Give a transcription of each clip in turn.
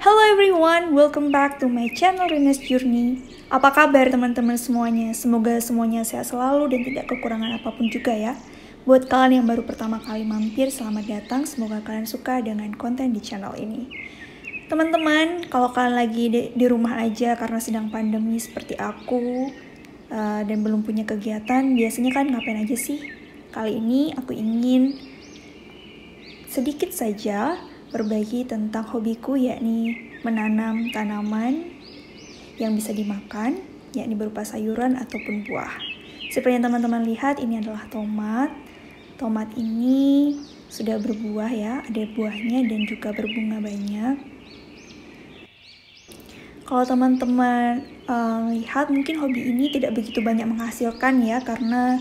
Hello everyone, welcome back to my channel Rines Journey. Apa kabar teman-teman semuanya? Semoga semuanya sehat selalu dan tidak kekurangan apapun juga ya. Buat kalian yang baru pertama kali mampir, selamat datang. Semoga kalian suka dengan konten di channel ini. Teman-teman, kalau kalian lagi di, di rumah aja karena sedang pandemi seperti aku uh, dan belum punya kegiatan, biasanya kan ngapain aja sih? Kali ini aku ingin sedikit saja berbagi tentang hobiku yakni menanam tanaman yang bisa dimakan, yakni berupa sayuran ataupun buah. Seperti yang teman-teman lihat, ini adalah tomat. Tomat ini sudah berbuah ya, ada buahnya dan juga berbunga banyak. Kalau teman-teman uh, lihat, mungkin hobi ini tidak begitu banyak menghasilkan ya, karena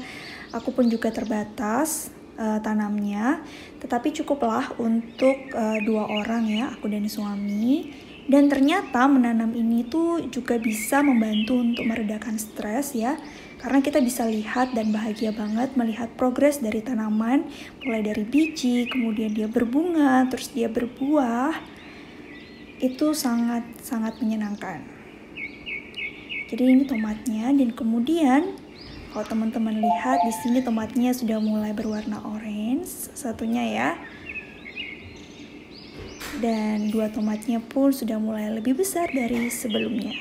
aku pun juga terbatas uh, tanamnya, tetapi cukuplah untuk uh, dua orang ya, aku dan suami. Dan ternyata menanam ini tuh juga bisa membantu untuk meredakan stres ya, karena kita bisa lihat dan bahagia banget melihat progres dari tanaman, mulai dari biji, kemudian dia berbunga, terus dia berbuah. Itu sangat-sangat menyenangkan. Jadi ini tomatnya dan kemudian kalau teman-teman lihat di sini tomatnya sudah mulai berwarna orange satunya ya. Dan dua tomatnya pun sudah mulai lebih besar dari sebelumnya.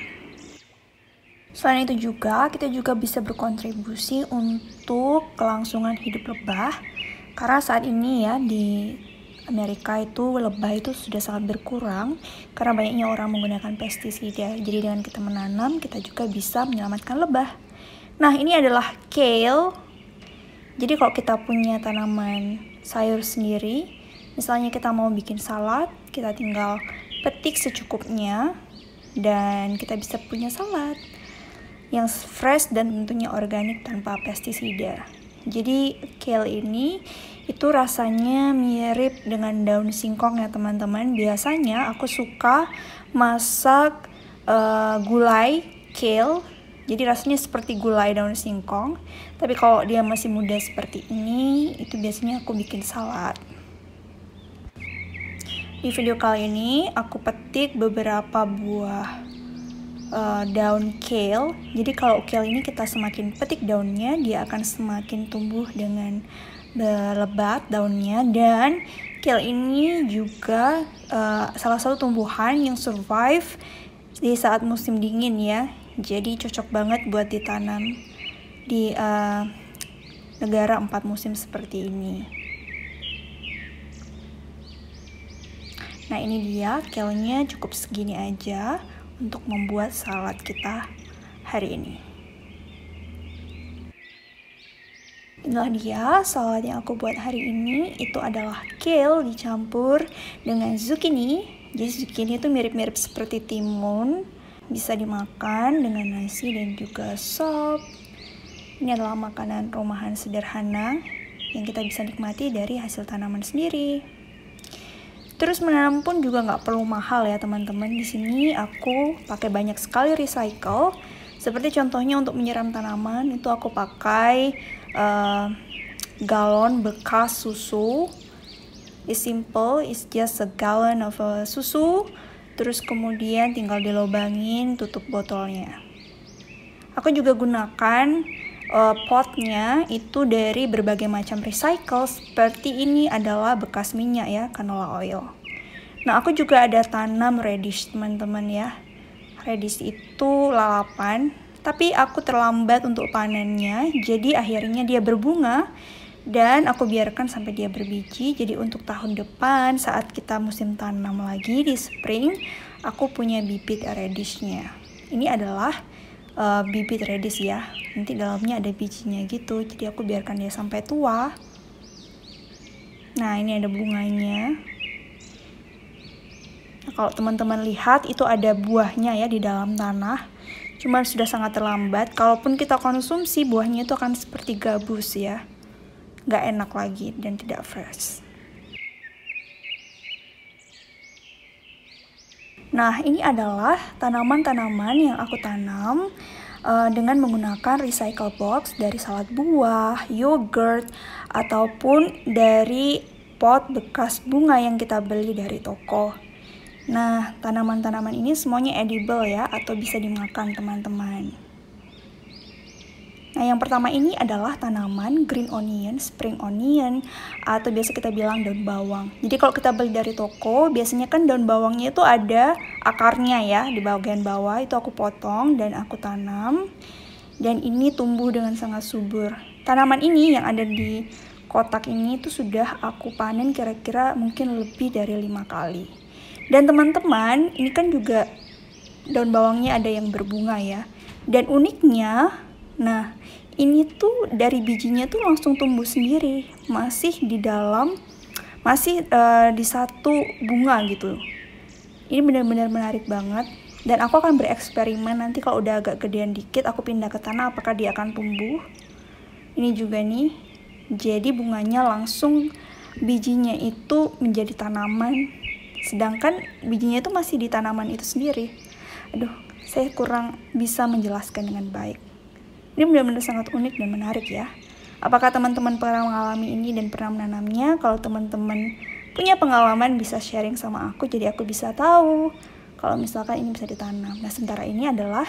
Selain itu juga kita juga bisa berkontribusi untuk kelangsungan hidup lebah karena saat ini ya di Amerika itu lebah itu sudah sangat berkurang karena banyaknya orang menggunakan pestisida. Jadi dengan kita menanam, kita juga bisa menyelamatkan lebah. Nah, ini adalah kale. Jadi kalau kita punya tanaman sayur sendiri, misalnya kita mau bikin salad, kita tinggal petik secukupnya dan kita bisa punya salad yang fresh dan tentunya organik tanpa pestisida. Jadi kale ini itu rasanya mirip dengan daun singkong ya teman-teman. Biasanya aku suka masak uh, gulai kale jadi rasanya seperti gulai daun singkong. Tapi kalau dia masih muda seperti ini, itu biasanya aku bikin salad. Di video kali ini aku petik beberapa buah uh, daun kale. Jadi kalau kale ini kita semakin petik daunnya, dia akan semakin tumbuh dengan lebat daunnya dan kale ini juga uh, salah satu tumbuhan yang survive di saat musim dingin ya jadi cocok banget buat ditanam di uh, negara empat musim seperti ini. Nah ini dia kelnya cukup segini aja untuk membuat salad kita hari ini. Inilah dia salad yang aku buat hari ini. Itu adalah kale dicampur dengan zucchini. Jadi zucchini itu mirip-mirip seperti timun, bisa dimakan dengan nasi dan juga sop. Ini adalah makanan rumahan sederhana yang kita bisa nikmati dari hasil tanaman sendiri. Terus menanam pun juga nggak perlu mahal ya teman-teman. Di sini aku pakai banyak sekali recycle. Seperti contohnya untuk menyiram tanaman itu aku pakai uh, galon bekas susu. It's simple, it's just a gallon of uh, susu Terus kemudian tinggal dilobangin tutup botolnya. Aku juga gunakan uh, potnya itu dari berbagai macam recycle seperti ini adalah bekas minyak ya, canola oil. Nah, aku juga ada tanam radish teman-teman ya. Radish itu lalapan, tapi aku terlambat untuk panennya, jadi akhirnya dia berbunga dan aku biarkan sampai dia berbiji. Jadi untuk tahun depan saat kita musim tanam lagi di spring, aku punya bibit radishnya. Ini adalah uh, bibit radish ya. Nanti dalamnya ada bijinya gitu. Jadi aku biarkan dia sampai tua. Nah, ini ada bunganya. Nah, kalau teman-teman lihat itu ada buahnya ya di dalam tanah. Cuman sudah sangat terlambat. Kalaupun kita konsumsi buahnya itu akan seperti gabus ya nggak enak lagi dan tidak fresh. Nah, ini adalah tanaman-tanaman yang aku tanam uh, dengan menggunakan recycle box dari salad buah, yogurt, ataupun dari pot bekas bunga yang kita beli dari toko. Nah, tanaman-tanaman ini semuanya edible ya, atau bisa dimakan teman-teman. Nah, yang pertama ini adalah tanaman green onion, spring onion, atau biasa kita bilang daun bawang. Jadi kalau kita beli dari toko, biasanya kan daun bawangnya itu ada akarnya ya di bagian bawah itu aku potong dan aku tanam. Dan ini tumbuh dengan sangat subur. Tanaman ini yang ada di kotak ini itu sudah aku panen kira-kira mungkin lebih dari lima kali. Dan teman-teman, ini kan juga daun bawangnya ada yang berbunga ya. Dan uniknya Nah, ini tuh dari bijinya tuh langsung tumbuh sendiri, masih di dalam, masih uh, di satu bunga gitu. Ini benar-benar menarik banget. Dan aku akan bereksperimen nanti kalau udah agak gedean dikit, aku pindah ke tanah apakah dia akan tumbuh. Ini juga nih, jadi bunganya langsung bijinya itu menjadi tanaman. Sedangkan bijinya itu masih di tanaman itu sendiri. Aduh, saya kurang bisa menjelaskan dengan baik. Ini benar-benar sangat unik dan menarik ya. Apakah teman-teman pernah mengalami ini dan pernah menanamnya? Kalau teman-teman punya pengalaman bisa sharing sama aku jadi aku bisa tahu kalau misalkan ini bisa ditanam. Nah, sementara ini adalah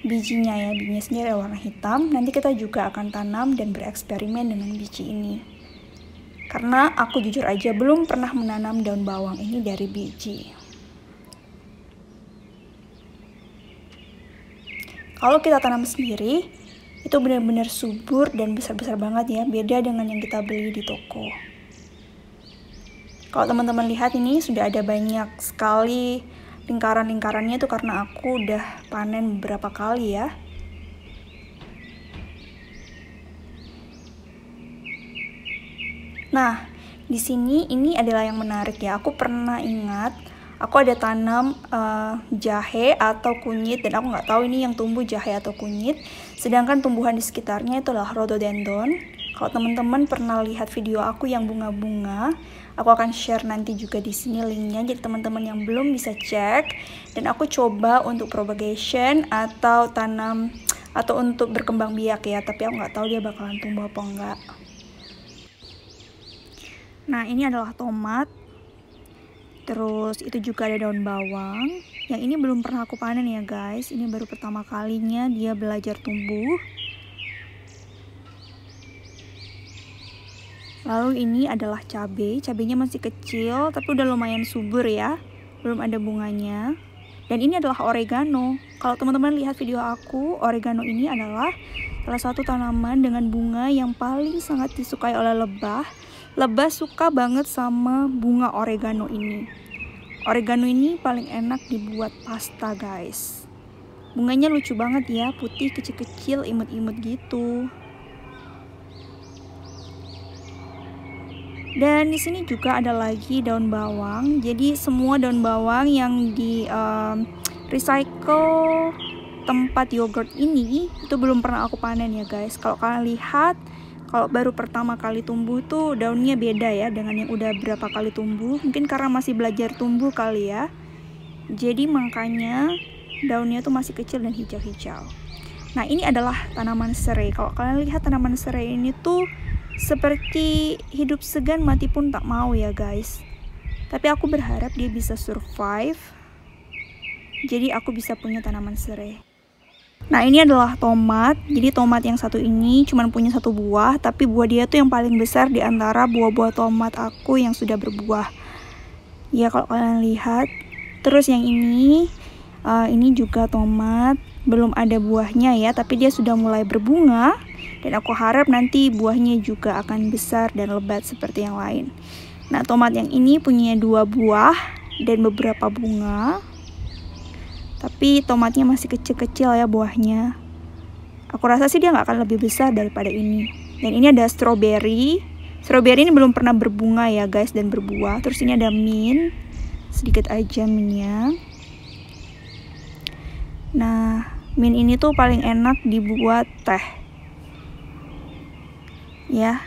bijinya ya, bijinya sendiri warna hitam. Nanti kita juga akan tanam dan bereksperimen dengan biji ini. Karena aku jujur aja belum pernah menanam daun bawang ini dari biji. Kalau kita tanam sendiri, itu benar-benar subur dan besar-besar banget ya beda dengan yang kita beli di toko kalau teman-teman lihat ini sudah ada banyak sekali lingkaran-lingkarannya itu karena aku udah panen beberapa kali ya nah di sini ini adalah yang menarik ya aku pernah ingat aku ada tanam uh, jahe atau kunyit dan aku nggak tahu ini yang tumbuh jahe atau kunyit sedangkan tumbuhan di sekitarnya itu adalah rhododendron kalau teman-teman pernah lihat video aku yang bunga-bunga aku akan share nanti juga di sini linknya jadi teman-teman yang belum bisa cek dan aku coba untuk propagation atau tanam atau untuk berkembang biak ya tapi aku nggak tahu dia bakalan tumbuh apa enggak nah ini adalah tomat terus itu juga ada daun bawang yang ini belum pernah aku panen ya guys ini baru pertama kalinya dia belajar tumbuh lalu ini adalah cabai cabainya masih kecil tapi udah lumayan subur ya belum ada bunganya dan ini adalah oregano kalau teman-teman lihat video aku oregano ini adalah salah satu tanaman dengan bunga yang paling sangat disukai oleh lebah Lebah suka banget sama bunga oregano ini. Oregano ini paling enak dibuat pasta, guys. Bunganya lucu banget ya, putih kecil-kecil, imut-imut gitu. Dan di sini juga ada lagi daun bawang. Jadi semua daun bawang yang di um, recycle tempat yogurt ini itu belum pernah aku panen ya guys. Kalau kalian lihat kalau baru pertama kali tumbuh tuh daunnya beda ya dengan yang udah berapa kali tumbuh mungkin karena masih belajar tumbuh kali ya jadi makanya daunnya tuh masih kecil dan hijau-hijau nah ini adalah tanaman serai kalau kalian lihat tanaman serai ini tuh seperti hidup segan mati pun tak mau ya guys tapi aku berharap dia bisa survive jadi aku bisa punya tanaman serai Nah ini adalah tomat, jadi tomat yang satu ini cuma punya satu buah, tapi buah dia tuh yang paling besar di antara buah-buah tomat aku yang sudah berbuah. Ya kalau kalian lihat, terus yang ini, uh, ini juga tomat, belum ada buahnya ya, tapi dia sudah mulai berbunga, dan aku harap nanti buahnya juga akan besar dan lebat seperti yang lain. Nah tomat yang ini punya dua buah dan beberapa bunga, tapi tomatnya masih kecil-kecil ya buahnya aku rasa sih dia nggak akan lebih besar daripada ini dan ini ada strawberry strawberry ini belum pernah berbunga ya guys dan berbuah terus ini ada mint sedikit aja mintnya nah mint ini tuh paling enak dibuat teh ya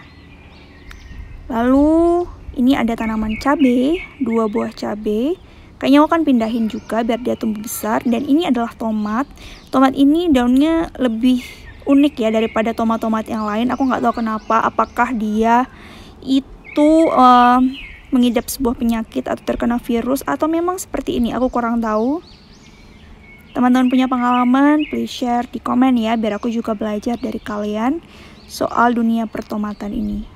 lalu ini ada tanaman cabai dua buah cabai kayaknya aku akan pindahin juga biar dia tumbuh besar dan ini adalah tomat tomat ini daunnya lebih unik ya daripada tomat-tomat yang lain aku nggak tahu kenapa apakah dia itu uh, mengidap sebuah penyakit atau terkena virus atau memang seperti ini aku kurang tahu teman-teman punya pengalaman please share di komen ya biar aku juga belajar dari kalian soal dunia pertomatan ini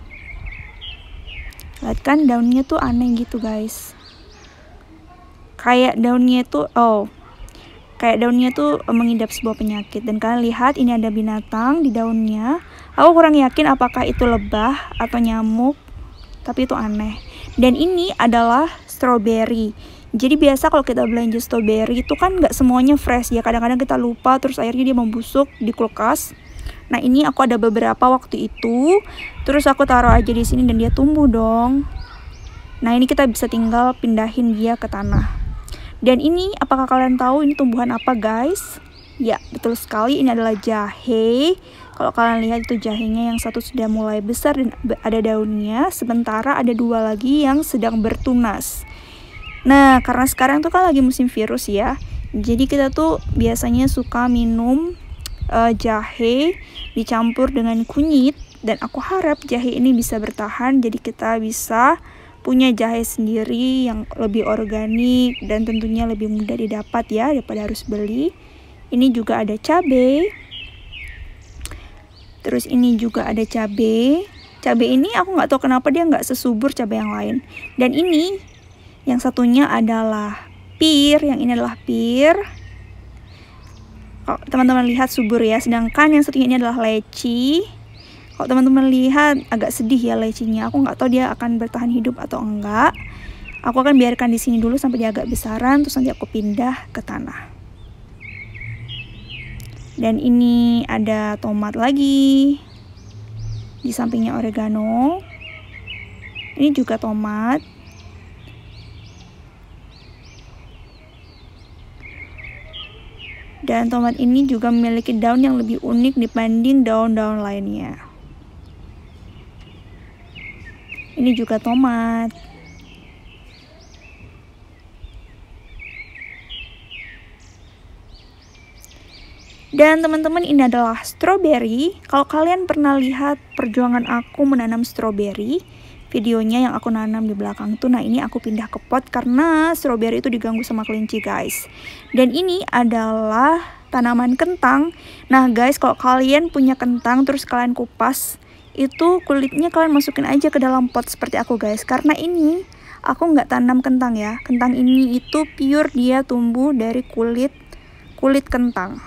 lihat kan daunnya tuh aneh gitu guys kayak daunnya itu oh kayak daunnya tuh eh, mengidap sebuah penyakit dan kalian lihat ini ada binatang di daunnya aku kurang yakin apakah itu lebah atau nyamuk tapi itu aneh dan ini adalah strawberry jadi biasa kalau kita belanja strawberry itu kan nggak semuanya fresh ya kadang-kadang kita lupa terus akhirnya dia membusuk di kulkas nah ini aku ada beberapa waktu itu terus aku taruh aja di sini dan dia tumbuh dong nah ini kita bisa tinggal pindahin dia ke tanah dan ini apakah kalian tahu ini tumbuhan apa guys? Ya, betul sekali ini adalah jahe. Kalau kalian lihat itu jahenya yang satu sudah mulai besar dan ada daunnya, sementara ada dua lagi yang sedang bertunas. Nah, karena sekarang tuh kan lagi musim virus ya. Jadi kita tuh biasanya suka minum uh, jahe dicampur dengan kunyit dan aku harap jahe ini bisa bertahan jadi kita bisa punya jahe sendiri yang lebih organik dan tentunya lebih mudah didapat ya daripada harus beli. Ini juga ada cabai. Terus ini juga ada cabai. Cabai ini aku nggak tahu kenapa dia nggak sesubur cabai yang lain. Dan ini yang satunya adalah pir, yang ini adalah pir. Teman-teman oh, lihat subur ya. Sedangkan yang satunya ini adalah leci. Kalau teman-teman lihat agak sedih ya lecinya. Aku nggak tahu dia akan bertahan hidup atau enggak. Aku akan biarkan di sini dulu sampai dia agak besaran terus nanti aku pindah ke tanah. Dan ini ada tomat lagi. Di sampingnya oregano. Ini juga tomat. dan tomat ini juga memiliki daun yang lebih unik dibanding daun-daun lainnya. Ini juga tomat. Dan teman-teman ini adalah strawberry. Kalau kalian pernah lihat perjuangan aku menanam strawberry, videonya yang aku nanam di belakang tuh. Nah ini aku pindah ke pot karena strawberry itu diganggu sama kelinci guys. Dan ini adalah tanaman kentang. Nah guys kalau kalian punya kentang terus kalian kupas, itu kulitnya kalian masukin aja ke dalam pot seperti aku guys karena ini aku nggak tanam kentang ya kentang ini itu pure dia tumbuh dari kulit kulit kentang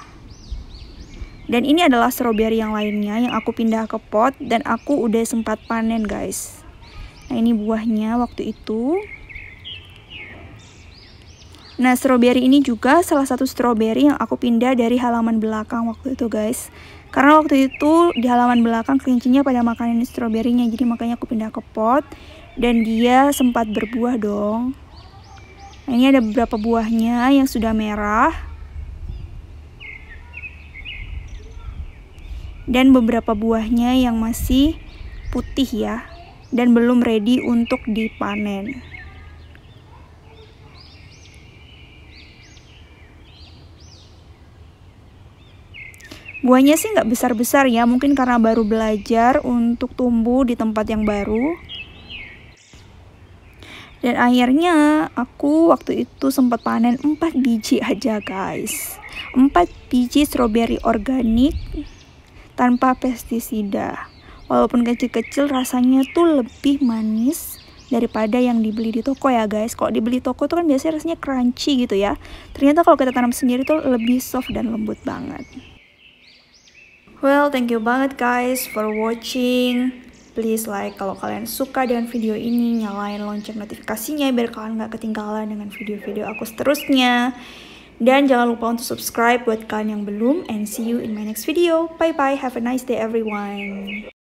dan ini adalah strawberry yang lainnya yang aku pindah ke pot dan aku udah sempat panen guys nah ini buahnya waktu itu Nah, strawberry ini juga salah satu strawberry yang aku pindah dari halaman belakang waktu itu, guys. Karena waktu itu di halaman belakang kelincinya pada makanan stroberinya, jadi makanya aku pindah ke pot dan dia sempat berbuah dong. Nah, ini ada beberapa buahnya yang sudah merah. Dan beberapa buahnya yang masih putih ya dan belum ready untuk dipanen. Buahnya sih nggak besar-besar ya, mungkin karena baru belajar untuk tumbuh di tempat yang baru. Dan akhirnya aku waktu itu sempat panen 4 biji aja guys. 4 biji stroberi organik tanpa pestisida. Walaupun kecil-kecil rasanya tuh lebih manis daripada yang dibeli di toko ya guys kalau dibeli toko tuh kan biasanya rasanya crunchy gitu ya ternyata kalau kita tanam sendiri tuh lebih soft dan lembut banget Well, thank you banget guys for watching. Please like kalau kalian suka dengan video ini, nyalain lonceng notifikasinya biar kalian gak ketinggalan dengan video-video aku seterusnya. Dan jangan lupa untuk subscribe buat kalian yang belum and see you in my next video. Bye bye, have a nice day everyone.